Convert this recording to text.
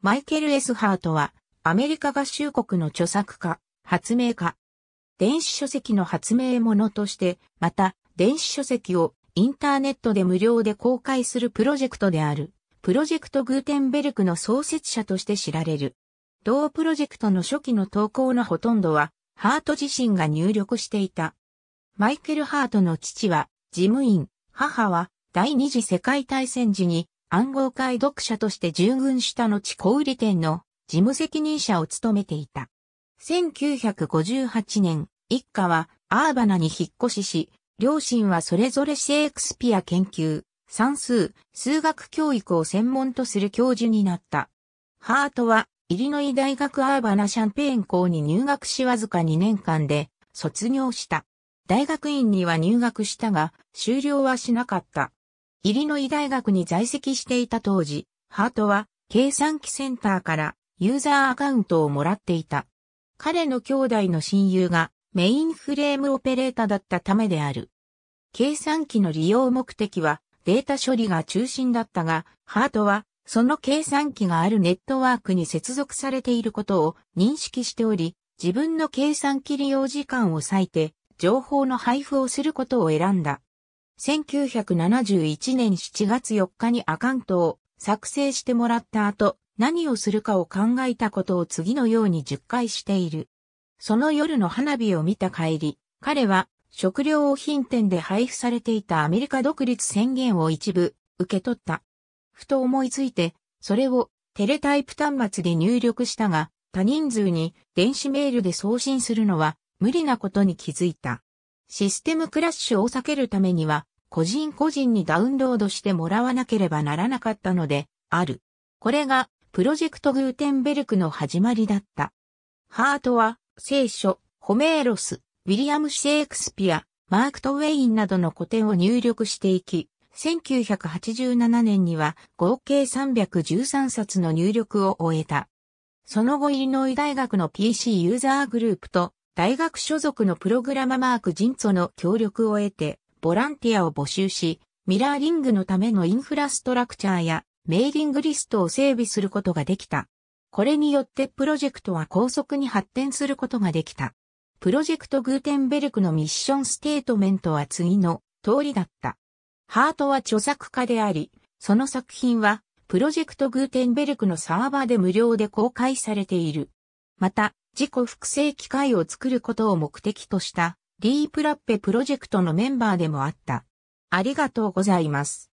マイケル・エスハートは、アメリカ合衆国の著作家、発明家。電子書籍の発明者として、また、電子書籍をインターネットで無料で公開するプロジェクトである、プロジェクトグーテンベルクの創設者として知られる。同プロジェクトの初期の投稿のほとんどは、ハート自身が入力していた。マイケル・ハートの父は、事務員、母は、第二次世界大戦時に暗号解読者として従軍した後小売店の事務責任者を務めていた。1958年、一家はアーバナに引っ越しし、両親はそれぞれシェイクスピア研究、算数、数学教育を専門とする教授になった。ハートは、イリノイ大学アーバナシャンペーン校に入学しわずか2年間で卒業した。大学院には入学したが、修了はしなかった。イリノイ大学に在籍していた当時、ハートは計算機センターからユーザーアカウントをもらっていた。彼の兄弟の親友がメインフレームオペレーターだったためである。計算機の利用目的はデータ処理が中心だったが、ハートはその計算機があるネットワークに接続されていることを認識しており、自分の計算機利用時間を割いて情報の配布をすることを選んだ。1971年7月4日にアカウントを作成してもらった後、何をするかを考えたことを次のように10回している。その夜の花火を見た帰り、彼は食料品店で配布されていたアメリカ独立宣言を一部受け取った。ふと思いついて、それをテレタイプ端末で入力したが、他人数に電子メールで送信するのは無理なことに気づいた。システムクラッシュを避けるためには、個人個人にダウンロードしてもらわなければならなかったので、ある。これが、プロジェクトグーテンベルクの始まりだった。ハートは、聖書、ホメーロス、ウィリアム・シェイクスピア、マーク・トウェインなどの古典を入力していき、1987年には合計313冊の入力を終えた。その後イリノイ大学の PC ユーザーグループと大学所属のプログラママーク・ジンツォの協力を得て、ボランティアを募集し、ミラーリングのためのインフラストラクチャーやメーリングリストを整備することができた。これによってプロジェクトは高速に発展することができた。プロジェクトグーテンベルクのミッションステートメントは次の通りだった。ハートは著作家であり、その作品はプロジェクトグーテンベルクのサーバーで無料で公開されている。また、自己複製機械を作ることを目的とした、ィープラッペプロジェクトのメンバーでもあった。ありがとうございます。